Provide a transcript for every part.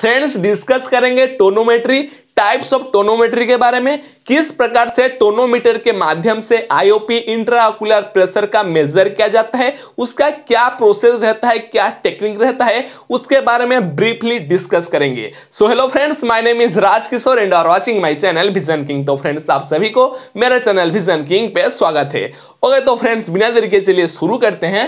Friends discuss करेंगे tonometry types of tonometry के बारे में किस प्रकार से टोनोमीटर के माध्यम से आईओपी इंट्राकुलर प्रेशर का मेजर किया जाता है उसका क्या प्रोसेस रहता है क्या टेक्निक रहता है उसके बारे में ब्रीफली डिस्कस करेंगे so hello friends my name is Raj Kishore and are watching my channel Vision King तो फ्रेंड्स आप सभी को मेरे चैनल विजन किंग पे स्वागत है ओके तो फ्रेंड्स बिना के चलिए शुरू करते हैं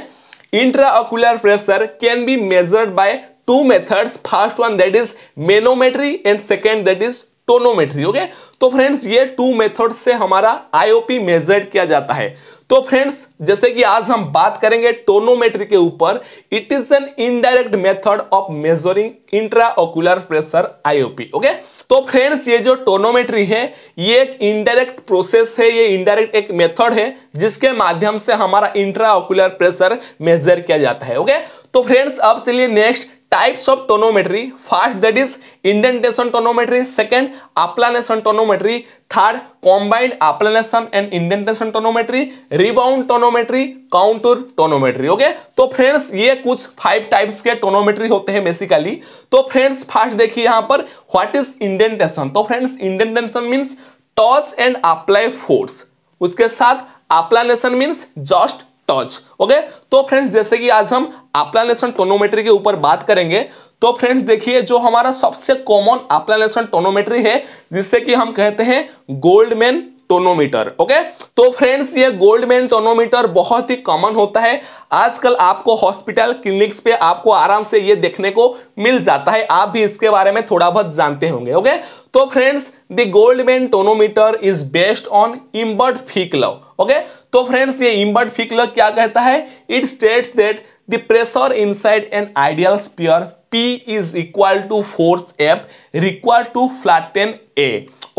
intraocular pressure can be measured by two methods first one that is manometry and second that is tonometry okay तो फ्रेंड्स ये टू मेथड से हमारा आईओपी मेजर किया जाता है तो फ्रेंड्स जैसे कि आज हम बात करेंगे टोनोमेट्री के ऊपर it is an indirect method of measuring intraocular pressure IOP okay तो फ्रेंड्स ये जो टोनोमेट्री है ये एक इनडायरेक्ट प्रोसेस है ये इनडायरेक्ट एक मेथड है जिसके माध्यम से हमारा इंट्राओकुलर प्रेशर मेजर किया जाता है ओके तो फ्रेंड्स अब चलिए next types of tonometry first that is indentation tonometry second aplanation tonometry third combined aplanation and indentation tonometry rebound tonometry contour tonometry okay तो फ्रेंड्स ये कुछ फाइव टाइप्स के टोनोमेट्री होते हैं बेसिकली तो फ्रेंड्स फर्स्ट देखिए यहां पर व्हाट इज इंडेंटेशन तो friends indentation means touch and apply force उसके साथ applanation means just touch okay तो फ्रेंड्स जैसे कि आज हम एप्लानेशन टोनोमेट्री के ऊपर बात करेंगे तो फ्रेंड्स देखिए जो हमारा सबसे कॉमन एप्लानेशन टोनोमेट्री है जिससे कि हम कहते हैं गोल्डमैन टोनोमीटर ओके तो फ्रेंड्स ये गोल्डमैन टोनोमीटर बहुत ही कॉमन होता है आजकल आपको हॉस्पिटल क्लिनिक्स पे आपको आराम से ये देखने को मिल जाता है आप भी इसके बारे में थोड़ा बहुत जानते होंगे ओके तो friends the Goldmann tonometer is based on Imbert Fick law okay तो फ्रेंड्स ये इम्बर्ट फीक लॉ क्या कहता है it state that the pressure inside an ideal sphere P is equal to force F require to flatten A.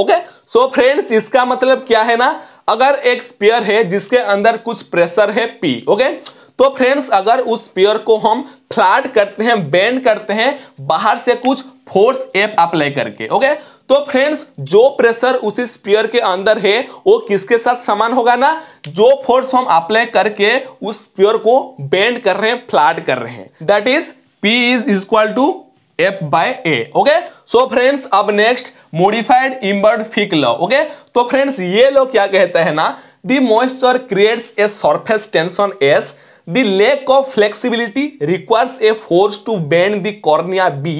Okay so friends इसका मतलब क्या है ना अगर एक स्पेयर है जिसके अंदर कुछ प्रेशर है पी ओके तो फ्रेंड्स अगर उस पेयर को हम फ्लाट करते हैं बेंड करते हैं बाहर से कुछ फोर्स एप अप्लाई करके ओके तो फ्रेंड्स जो प्रेशर उसी स्पीयर के अंदर है वो किसके साथ समान होगा ना जो फोर्स हम अप्लाई करके उस पेयर को बेंड कर रहे हैं फ्लाट कर रहे हैं that is P is equal to F by A okay so friends अब next modified Imbert Fick law okay तो फ्रेंड्स ये लॉ क्या कहते हैं ना the moisture creates a surface tension as the lack of flexibility requires a force to bend the cornea बी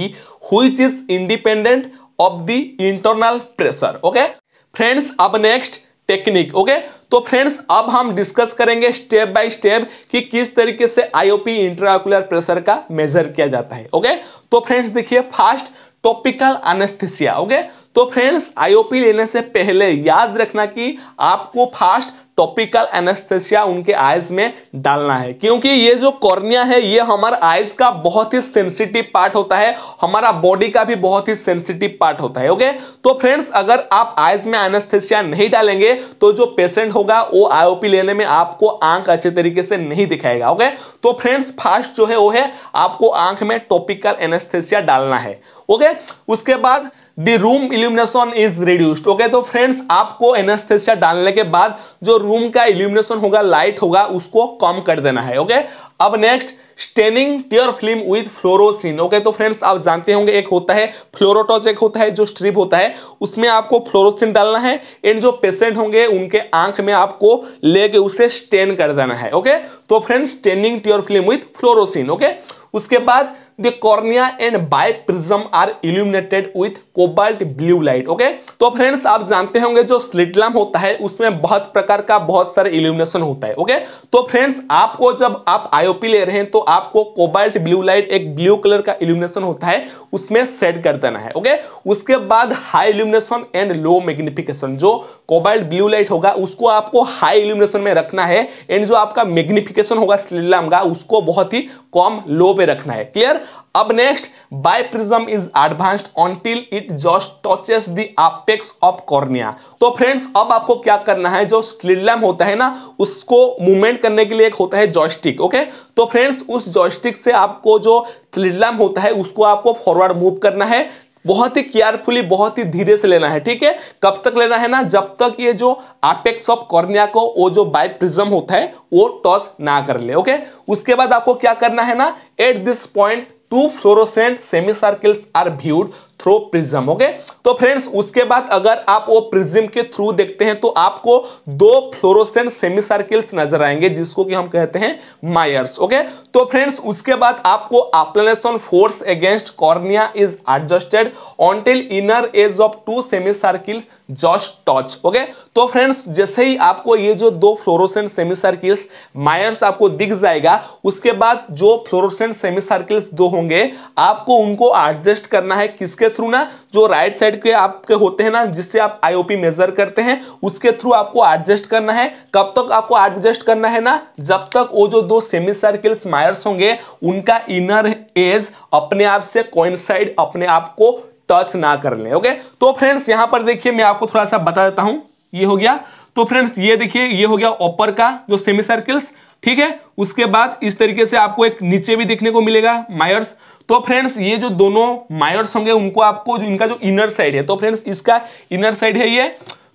हुई is independent of the internal pressure okay friends अब next technique okay तो friends अब हम डिस्कस करेंगे step by step कि किस तरीके से आईओपी इंट्राकुलर प्रेशर का मेजर किया जाता है ओके तो फ्रेंड्स देखिए फास्ट टॉपिकल अनेस्थेसिया ओके तो फ्रेंड्स आईओपी लेने से पहले याद रखना कि आपको फास्ट टॉपिकल एनेस्थेसिया उनके आइज में डालना है क्योंकि ये जो कॉर्निया है ये हमारा आइज का बहुत ही सेंसिटिव पार्ट होता है हमारा बॉडी का भी बहुत ही सेंसिटिव पार्ट होता है ओके तो फ्रेंड्स अगर आप आइज में एनेस्थेसिया नहीं डालेंगे तो जो पेशेंट होगा वो आईओपी लेने में आपको आंख अच्छे तरीके से नहीं दिखाएगा ओके तो फ्रेंड्स फास्ट जो है वो है आपको आंख में टॉपिकल एनेस्थेसिया डालना है ओके उसके बाद the room illumination is reduced okay तो फ्रेंड्स आपको एनेस्थेसिया डालने के बाद जो रूम का इल्यूमिनेशन होगा लाइट होगा उसको कम कर देना है ओके okay? अब next staining tear film with fluorescein okay तो फ्रेंड्स आप जानते होंगे एक होता है फ्लोरोटॉच एक होता है जो स्ट्रिप होता है उसमें आपको फ्लोरोसिन डालना है एंड जो पेशेंट होंगे उनके आंख में आपको लेके उसे स्टेन कर देना है ओके okay? तो friends staining tear film with fluorescein okay उसके बाद cornea and by biprism are illuminated with cobalt blue light okay तो फ्रेंड्स आप जानते होंगे जो स्लिट लैम्प होता है उसमें बहुत प्रकार का बहुत सारे इल्यूमिनेशन होता है ओके okay? तो फ्रेंड्स आपको जब आप आईओपी ले रहे हैं तो आपको कोबाल्ट ब्लू लाइट एक ब्लू कलर का इल्यूमिनेशन होता है उसमें सेट कर देना है ओके okay? उसके बाद high illumination and low magnification जो कोबाल्ट ब्लू लाइट होगा उसको आपको हाई इल्यूमिनेशन में रखना है एंड जो आपका मैग्निफिकेशन होगा स्लिट लैम्प का उसको बहुत ही कम लो पे रखना है क्लियर अब next biprism is advanced until it just touches the apex of cornea तो फ्रेंड्स अब आपको क्या करना है जो स्लिड लैम्प होता है ना उसको मूवमेंट करने के लिए एक होता है जॉयस्टिक ओके तो फ्रेंड्स उस जॉयस्टिक से आपको जो स्लिड लैम्प होता है उसको आपको फॉरवर्ड मूव करना है बहुत ही केयरफुली बहुत ही धीरे से लेना है ठीक है कब तक लेना है ना जब तक ये जो आपेक्स ऑफ कॉर्निया को वो जो बाय प्रिज्म होता है वो टॉस ना कर ले ओके उसके बाद आपको क्या करना है ना at this point two fluorescent semi circles are viewed through prism okay तो फ्रेंड्स उसके बाद अगर आप वो प्रिज्म के थ्रू देखते हैं तो आपको दो फ्लोरोसेंट सेमी सर्किल्स नजर आएंगे जिसको कि हम कहते हैं मायर्स ओके तो फ्रेंड्स उसके बाद आपको applanation force against cornea is adjusted until inner edge of two semi circle just touch okay तो फ्रेंड्स जैसे ही आपको ये जो दो फ्लोरोसेंट सेमी सर्किल्स मायर्स आपको दिख जाएगा उसके बाद जो फ्लोरोसेंट सेमी सर्किल्स दो होंगे आपको उनको एडजस्ट करना है किसके थ्रू ना जो राइट साइड के आपके होते हैं ना जिससे आप आईओपी मेजर करते हैं उसके थ्रू आपको एडजस्ट करना है कब तक आपको एडजस्ट करना है ना जब तक वो जो दो सेमी सर्किल स्मायर्स होंगे उनका इनर एज अपने आप से कोइंसाइड अपने आप को टच ना कर ले ओके तो फ्रेंड्स यहां पर देखिए मैं आपको थोड़ा सा बता देता हूं ये हो गया तो फ्रेंड्स ये देखिए ये हो गया ऊपर का जो सेमी सर्किल्स ठीक है उसके बाद इस तरीके से आपको एक नीचे भी देखने को मिलेगा मायर्स तो फ्रेंड्स ये जो दोनों मायर्स होंगे उनको आपको जो इनका जो इनर साइड है तो फ्रेंड्स इसका इनर साइड है ये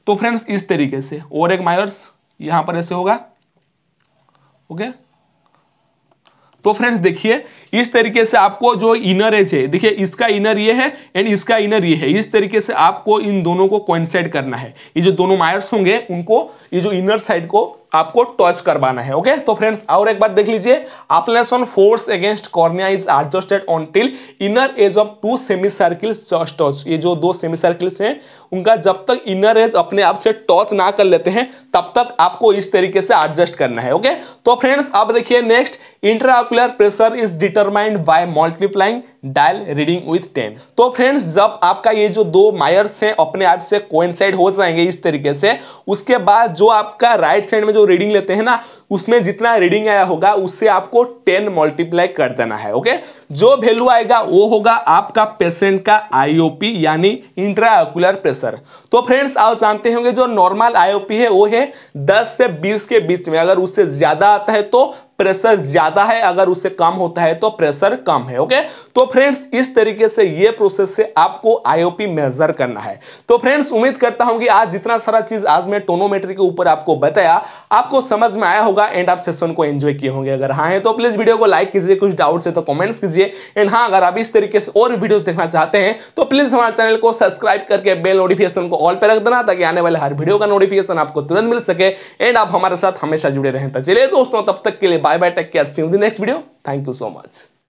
तो फ्रेंड्स इस तरीके से और एक मायर्स यहां पर ऐसे होगा ओके तो फ्रेंड्स देखिए इस तरीके से आपको जो इनर एज है देखिए इसका इनर ये है एंड इसका इनर ये है इस तरीके से आपको इन दोनों को कॉइनसाइड करना है ये जो दोनों मायर्स होंगे उनको ये जो इनर साइड को आपको टॉच करवाना है ओके तो फ्रेंड्स और एक बार देख लीजिए applanation force against cornea is adjusted until inner edge of two semi circle touch ये जो दो सेमी सर्किल्स हैं उनका जब तक इनर एज अपने आप से टॉच ना कर लेते हैं तब तक आपको इस तरीके से एडजस्ट करना है ओके तो फ्रेंड्स अब देखिए next intraocular pressure is determined by multiplying dial reading with ten तो फ्रेंड्स जब आपका ये जो दो मायर्स हैं अपने आप से कोइंसाइड हो जाएंगे इस तरीके से उसके बाद जो आपका राइट साइड में जो रीडिंग लेते हैं ना उसमें जितना रीडिंग आया होगा उससे आपको टेन मल्टीप्लाई कर देना है ओके जो वैल्यू आएगा वो होगा आपका पेशेंट का आईओपी यानी इंट्राकुलर प्रेशर तो फ्रेंड्स आप जानते होंगे जो नॉर्मल आईओपी है वो है 10 से 20 के बीच में अगर उससे ज्यादा आता है तो प्रेशर ज्यादा है अगर उससे कम होता है तो प्रेशर कम है ओके तो फ्रेंड्स इस तरीके से ये प्रोसेस से आपको आईओपी मेजर करना है तो फ्रेंड्स उम्मीद करता हूं कि आज जितना सारा चीज आज मैं टोनोमेट्री के ऊपर आपको बताया आपको समझ में आया होगा एंड आप सेशन को एंजॉय किए होंगे अगर हाँ है तो प्लीज वीडियो को लाइक कीजिए कुछ डाउट है तो कॉमेंट्स कीजिए दीजिए एंड हाँ अगर आप इस तरीके से और वीडियोस देखना चाहते हैं तो प्लीज़ हमारे चैनल को सब्सक्राइब करके बेल नोटिफिकेशन को ऑल पर रख देना ताकि आने वाले हर वीडियो का नोटिफिकेशन आपको तुरंत मिल सके एंड आप हमारे साथ हमेशा जुड़े रहें तो चलिए दोस्तों तब तक के लिए bye bye take care see next video thank you so much